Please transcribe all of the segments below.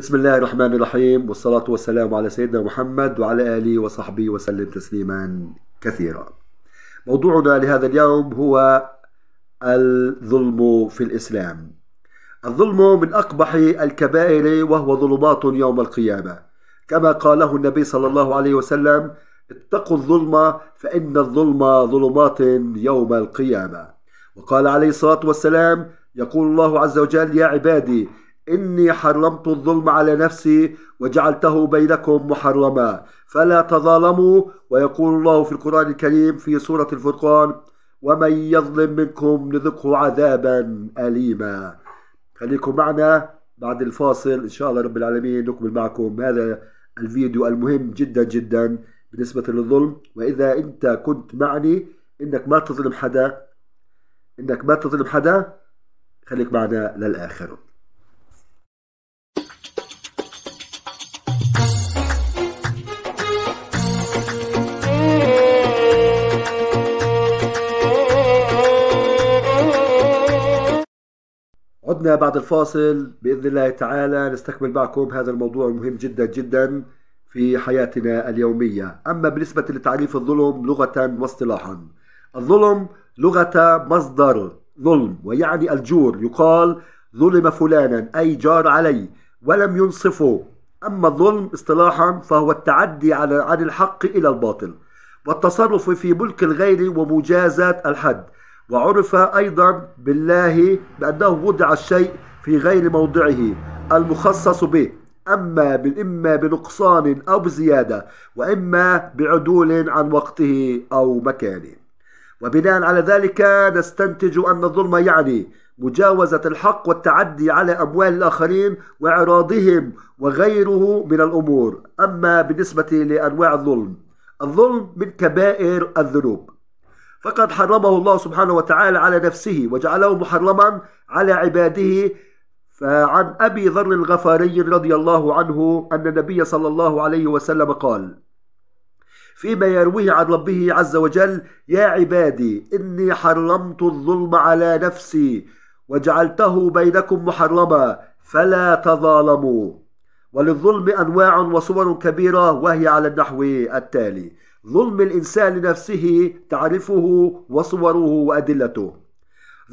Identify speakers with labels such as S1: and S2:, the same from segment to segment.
S1: بسم الله الرحمن الرحيم والصلاة والسلام على سيدنا محمد وعلى آله وصحبه وسلم تسليما كثيرا موضوعنا لهذا اليوم هو الظلم في الإسلام الظلم من أقبح الكبائر وهو ظلمات يوم القيامة كما قاله النبي صلى الله عليه وسلم اتقوا الظلم فإن الظلم ظلمات يوم القيامة وقال عليه الصلاة والسلام يقول الله عز وجل يا عبادي إني حرمت الظلم على نفسي وجعلته بينكم محرما فلا تظالموا ويقول الله في القرآن الكريم في سورة الفرقان ومن يظلم منكم نذقه عذابا أليما خليكم معنا بعد الفاصل إن شاء الله رب العالمين نكمل معكم هذا الفيديو المهم جدا جدا بالنسبة للظلم وإذا أنت كنت معني إنك ما تظلم حدا إنك ما تظلم حدا خليك معنا للآخر عدنا بعد الفاصل باذن الله تعالى نستكمل معكم هذا الموضوع المهم جدا جدا في حياتنا اليوميه، اما بالنسبه لتعريف الظلم لغه واصطلاحا. الظلم لغه مصدر ظلم ويعني الجور يقال ظلم فلانا اي جار علي ولم ينصفه أما الظلم اصطلاحا فهو التعدي على عن الحق إلى الباطل والتصرف في ملك الغير ومجازاة الحد وعرف أيضا بالله بأنه وضع الشيء في غير موضعه المخصص به أما إما بنقصان أو بزيادة وإما بعدول عن وقته أو مكانه وبناء على ذلك نستنتج أن الظلم يعني مجاوزة الحق والتعدي على أموال الآخرين وإعراضهم وغيره من الأمور أما بالنسبة لأنواع الظلم الظلم من كبائر الذنوب فقد حرمه الله سبحانه وتعالى على نفسه وجعله محرما على عباده فعن أبي ذر الغفاري رضي الله عنه أن النبي صلى الله عليه وسلم قال فيما يرويه عن ربه عز وجل يا عبادي إني حرمت الظلم على نفسي وجعلته بينكم محرما فلا تظالموا وللظلم أنواع وصور كبيرة وهي على النحو التالي ظلم الإنسان لنفسه تعرفه وصوره وأدلته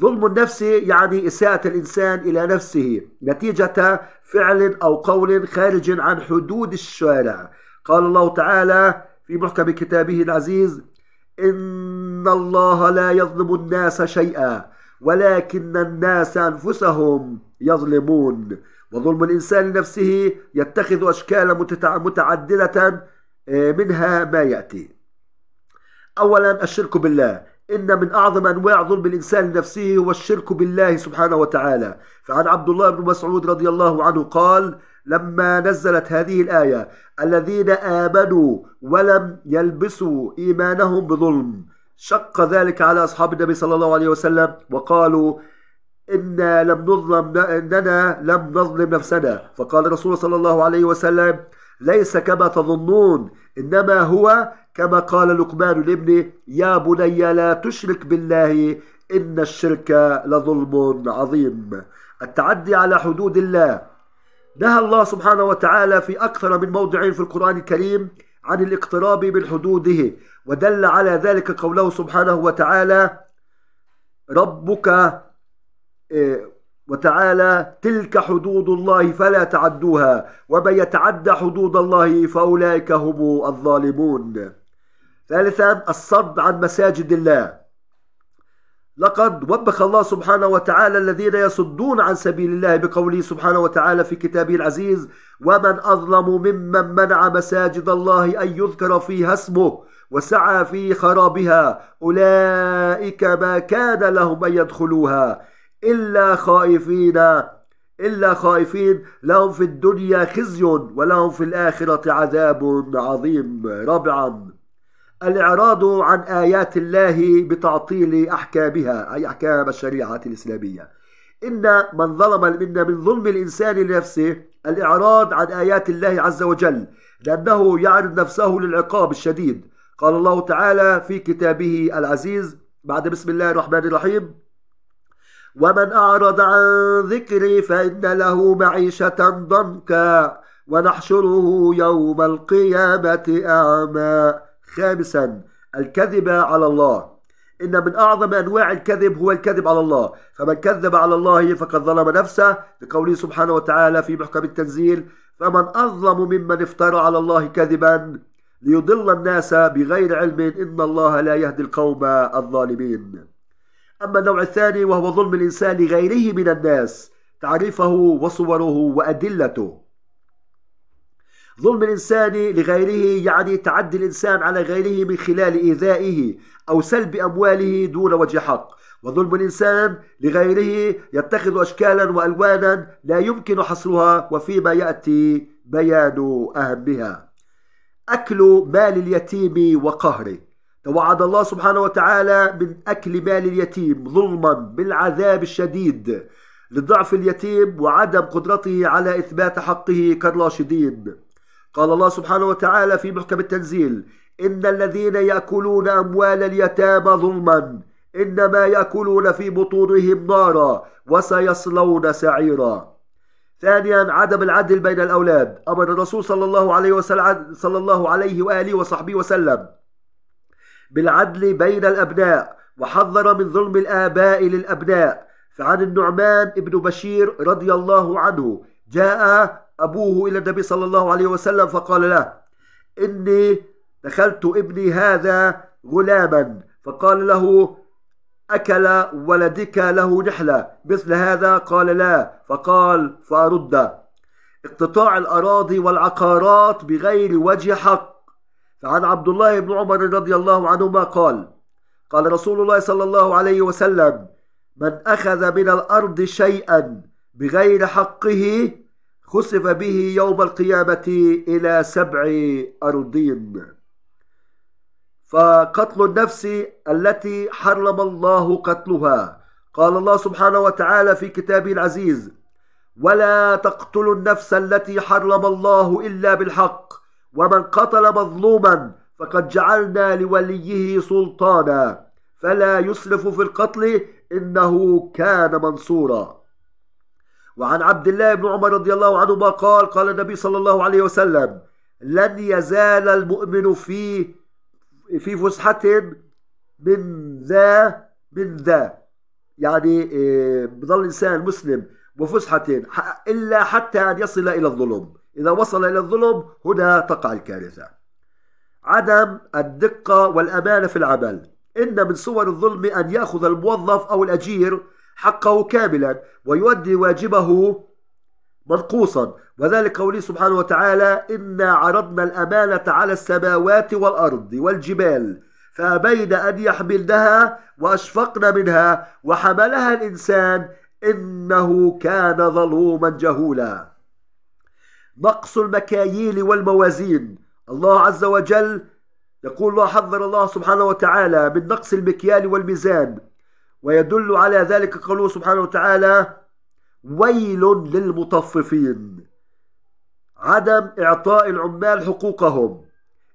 S1: ظلم النفس يعني إساءة الإنسان إلى نفسه نتيجة فعل أو قول خارج عن حدود الشارع قال الله تعالى في محكم كتابه العزيز إن الله لا يظلم الناس شيئا ولكن الناس أنفسهم يظلمون وظلم الإنسان لنفسه يتخذ أشكالا متعددة إيه، منها ما يأتي أولا الشرك بالله إن من أعظم أنواع ظلم الإنسان لنفسه هو الشرك بالله سبحانه وتعالى فعن عبد الله بن مسعود رضي الله عنه قال لما نزلت هذه الآية الذين آمنوا ولم يلبسوا إيمانهم بظلم شق ذلك على أصحاب النبي صلى الله عليه وسلم وقالوا إنا لم نظلم إننا لم نظلم نفسنا فقال رسول صلى الله عليه وسلم ليس كما تظنون إنما هو كما قال لقمان لابنه يا بني لا تشرك بالله إن الشرك لظلم عظيم التعدي على حدود الله نهى الله سبحانه وتعالى في أكثر من موضع في القرآن الكريم عن الاقتراب من حدوده ودل على ذلك قوله سبحانه وتعالى ربك إيه، وتعالى تلك حدود الله فلا تعدوها ومن يتعدى حدود الله فأولئك هم الظالمون ثالثا الصد عن مساجد الله لقد وبخ الله سبحانه وتعالى الذين يصدون عن سبيل الله بقوله سبحانه وتعالى في كتابه العزيز ومن أظلم ممن منع مساجد الله أن يذكر فيها اسمه وسعى في خرابها أولئك ما كان لهم أن يدخلوها إلا خائفين إلا خائفين لهم في الدنيا خزي ولهم في الآخرة عذاب عظيم رابعا الإعراض عن آيات الله بتعطيل أحكامها أي أحكام الشريعة الإسلامية إن من ظلم إن من ظلم الإنسان لنفسه الإعراض عن آيات الله عز وجل لأنه يعرض نفسه للعقاب الشديد قال الله تعالى في كتابه العزيز بعد بسم الله الرحمن الرحيم ومن أعرض عن ذكري فإن له معيشة ضنكا ونحشره يوم القيامة أعمى خامسا الكذب على الله إن من أعظم أنواع الكذب هو الكذب على الله فمن كذب على الله فقد ظلم نفسه لقوله سبحانه وتعالى في محكم التنزيل فمن أظلم ممن افترى على الله كذبا ليضل الناس بغير علم إن الله لا يهدي القوم الظالمين أما النوع الثاني وهو ظلم الإنسان لغيره من الناس تعريفه وصوره وأدلته ظلم الإنسان لغيره يعني تعدي الإنسان على غيره من خلال إيذائه أو سلب أمواله دون وجه حق وظلم الإنسان لغيره يتخذ أشكالا وألوانا لا يمكن حصرها وفيما يأتي بيان أهمها أكل مال اليتيم وقهره وعد الله سبحانه وتعالى من أكل مال اليتيم ظلما بالعذاب الشديد لضعف اليتيم وعدم قدرته على إثبات حقه كالراشدين قال الله سبحانه وتعالى في محكم التنزيل إن الذين يأكلون أموال اليتامى ظلما إنما يأكلون في بطونهم نارا وسيصلون سعيرا ثانيا عدم العدل بين الأولاد أمر الرسول صلى الله عليه وسلم صلى الله عليه وآله وصحبه وسلم بالعدل بين الأبناء وحذر من ظلم الآباء للأبناء فعن النعمان بن بشير رضي الله عنه جاء أبوه إلى النبي صلى الله عليه وسلم فقال له إني دخلت ابني هذا غلاما فقال له أكل ولدك له نحلة مثل هذا قال لا فقال فأرد اقتطاع الأراضي والعقارات بغير وجه حق فعن عبد الله بن عمر رضي الله عنهما قال قال رسول الله صلى الله عليه وسلم من أخذ من الأرض شيئا بغير حقه خسف به يوم القيامة إلى سبع أرضين فقتل النفس التي حرم الله قتلها قال الله سبحانه وتعالى في كتابه العزيز ولا تقتلوا النفس التي حرم الله إلا بالحق ومن قتل مظلوما فقد جعلنا لوليه سلطانا فلا يسرف في القتل إنه كان منصورا وعن عبد الله بن عمر رضي الله عنهما قال قال النبي صلى الله عليه وسلم لن يزال المؤمن في في فسحة من ذا من ذا يعني آه، بظل الإنسان مسلم وفسحة إلا حتى أن يصل إلى الظلم إذا وصل إلى الظلم هنا تقع الكارثة عدم الدقة والأمانة في العمل إن من صور الظلم أن يأخذ الموظف أو الأجير حقه كاملا ويؤدي واجبه منقوصا وذلك قوله سبحانه وتعالى إنا عرضنا الأمانة على السماوات والأرض والجبال فأبين أن يحملنها وأشفقن منها وحملها الإنسان إنه كان ظلوما جهولا نقص المكاييل والموازين الله عز وجل يقول الله حذر الله سبحانه وتعالى من نقص المكيال والميزان ويدل على ذلك قوله سبحانه وتعالى ويل للمطففين عدم إعطاء العمال حقوقهم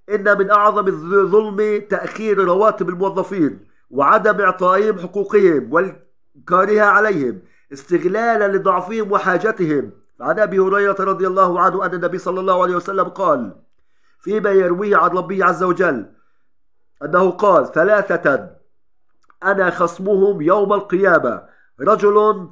S1: إن من أعظم الظلم تأخير رواتب الموظفين وعدم إعطائهم حقوقهم والكارهة عليهم استغلالا لضعفهم وحاجتهم عن أبي هريرة رضي الله عنه أن النبي صلى الله عليه وسلم قال فيما يرويه عن ربه عز وجل أنه قال ثلاثة أنا خصمهم يوم القيامة رجل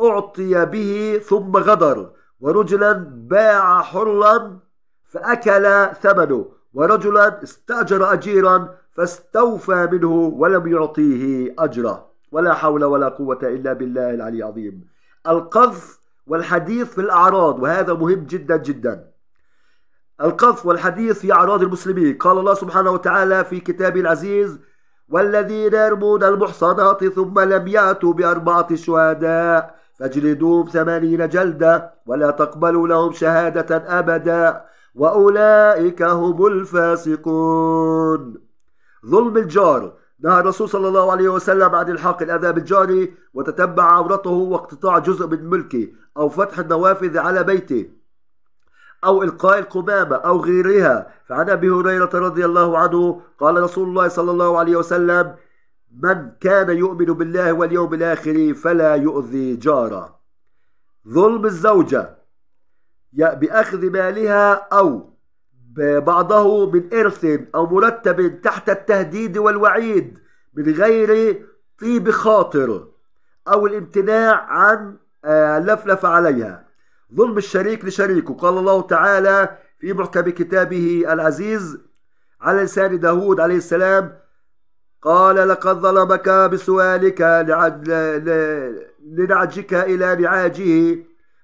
S1: أعطي به ثم غدر ورجلا باع حرا فأكل ثمنه ورجلا استأجر أجيرا فاستوفى منه ولم يعطيه أجره ولا حول ولا قوة إلا بالله العلي العظيم القذف والحديث في الأعراض وهذا مهم جدا جدا القذف والحديث في أعراض المسلمين قال الله سبحانه وتعالى في كتابه العزيز والذين يرمون المحصنات ثم لم يأتوا بأربعة شهداء فاجلدوهم ثمانين جلدة ولا تقبلوا لهم شهادة أبدا وأولئك هم الفاسقون ظلم الجار نهى الرسول صلى الله عليه وسلم عن الحاق الأذى بالجار وتتبع عورته واقتطاع جزء من ملكه أو فتح النوافذ على بيته أو إلقاء القمامة أو غيرها فعن أبي هريرة رضي الله عنه قال رسول الله صلى الله عليه وسلم من كان يؤمن بالله واليوم الآخر فلا يؤذي جاره ظلم الزوجة بأخذ مالها أو بعضه من إرث أو مرتب تحت التهديد والوعيد من غير طيب خاطر أو الامتناع عن آه، لفلف عليها ظلم الشريك لشريكه قال الله تعالى في محكم كتابه العزيز على لسان داود عليه السلام قال لقد ظلمك بسؤالك لعد... لنعجك إلى نعاجه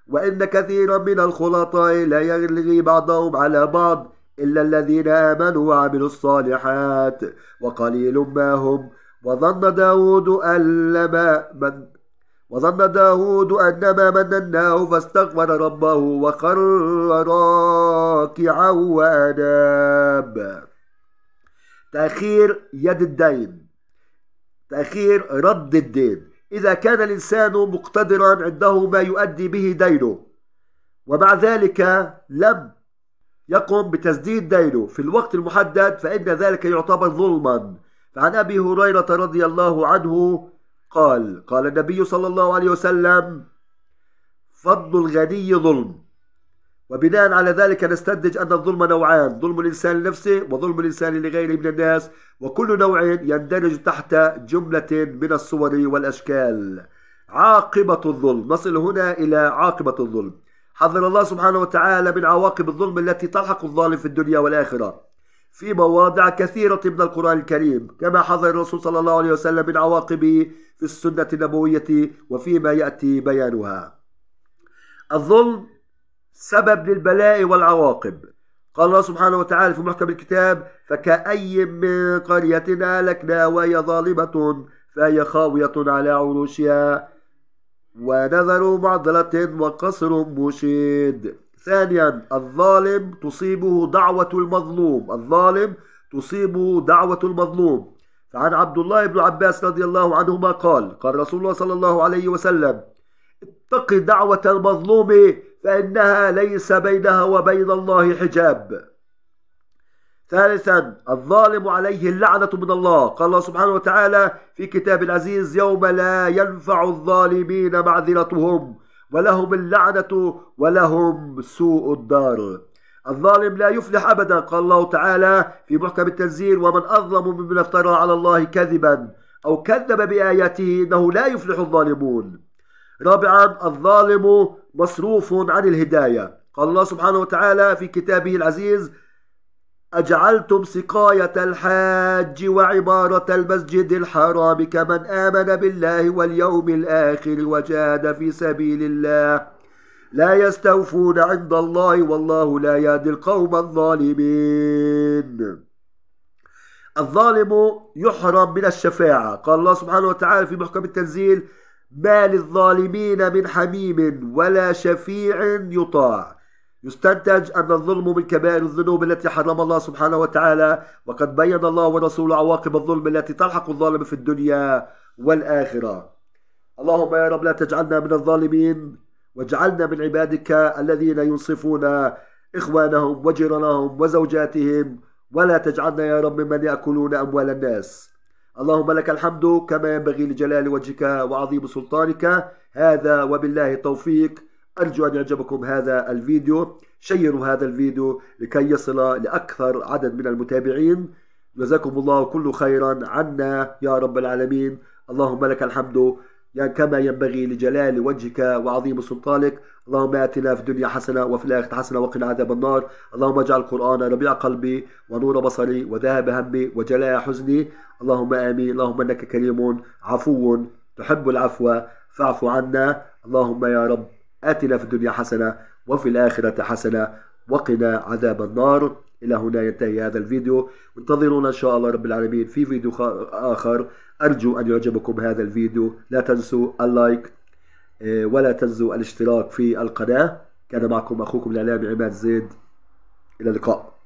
S1: وإن كثيرا من الخلطاء لا يلغي بعضهم على بعض إلا الذين آمنوا وعملوا الصالحات وقليل ما هم وظن داود أن لما من وظن داود أنما منناه فاستغفر ربه وخر راكعا وأناب تأخير يد الدين تأخير رد الدين إذا كان الإنسان مقتدرا عنده ما يؤدي به دينه ومع ذلك لم يقم بتسديد دينه في الوقت المحدد فإن ذلك يعتبر ظلما فعن أبي هريرة رضي الله عنه قال قال النبي صلى الله عليه وسلم فضل الغني ظلم وبناء على ذلك نستنتج أن الظلم نوعان ظلم الإنسان لنفسه وظلم الإنسان لغيره من الناس وكل نوع يندرج تحت جملة من الصور والأشكال عاقبة الظلم نصل هنا إلى عاقبة الظلم حذر الله سبحانه وتعالى من عواقب الظلم التي تلحق الظالم في الدنيا والآخرة في مواضع كثيرة من القرآن الكريم كما حذر الرسول صلى الله عليه وسلم من عواقبه في السنة النبوية وفيما يأتي بيانها الظلم سبب للبلاء والعواقب قال الله سبحانه وتعالى في محكم الكتاب فكأي من قرية أهلكنا وهي ظالمة فهي خاوية على عروشها ونذروا معضلة وقصر مشيد ثانيا الظالم تصيبه دعوة المظلوم الظالم تصيبه دعوة المظلوم فعن عبد الله بن عباس رضي الله عنهما قال قال رسول الله صلى الله عليه وسلم اتق دعوة المظلوم فإنها ليس بينها وبين الله حجاب ثالثا الظالم عليه اللعنة من الله قال الله سبحانه وتعالى في كتاب العزيز يوم لا ينفع الظالمين معذرتهم ولهم اللعنة ولهم سوء الدار الظالم لا يفلح أبدا قال الله تعالى في محكم التنزيل ومن أظلم ممن افترى على الله كذبا أو كذب بآياته إنه لا يفلح الظالمون رابعا الظالم مصروف عن الهداية قال الله سبحانه وتعالى في كتابه العزيز أجعلتم سقاية الحاج وعمارة المسجد الحرام كمن آمن بالله واليوم الآخر وجاهد في سبيل الله لا يستوفون عند الله والله لا يهدي القوم الظالمين الظالم يحرم من الشفاعة قال الله سبحانه وتعالى في محكم التنزيل ما للظالمين من حميم ولا شفيع يطاع يستنتج أن الظلم من كبائر الذنوب التي حرم الله سبحانه وتعالى وقد بين الله ورسوله عواقب الظلم التي تلحق الظالم في الدنيا والآخرة اللهم يا رب لا تجعلنا من الظالمين واجعلنا من عبادك الذين ينصفون إخوانهم وجيرانهم وزوجاتهم ولا تجعلنا يا رب ممن يأكلون أموال الناس اللهم لك الحمد كما ينبغي لجلال وجهك وعظيم سلطانك هذا وبالله التوفيق أرجو أن يعجبكم هذا الفيديو شيروا هذا الفيديو لكي يصل لأكثر عدد من المتابعين جزاكم الله كل خيرا عنا يا رب العالمين اللهم لك الحمد يعني كما ينبغي لجلال وجهك وعظيم سلطانك اللهم آتنا في الدنيا حسنة وفي الآخرة حسنة وقنا عذاب النار اللهم اجعل القرآن ربيع قلبي ونور بصري وذهب همي وجلاء حزني اللهم آمين اللهم إنك كريم عفو تحب العفو فاعف عنا اللهم يا رب آتنا في الدنيا حسنة وفي الآخرة حسنة وقنا عذاب النار إلى هنا ينتهي هذا الفيديو انتظرونا إن شاء الله رب العالمين في فيديو آخر أرجو أن يعجبكم هذا الفيديو لا تنسوا اللايك آه، ولا تنسوا الاشتراك في القناة كان معكم أخوكم الإعلامي عماد زيد إلى اللقاء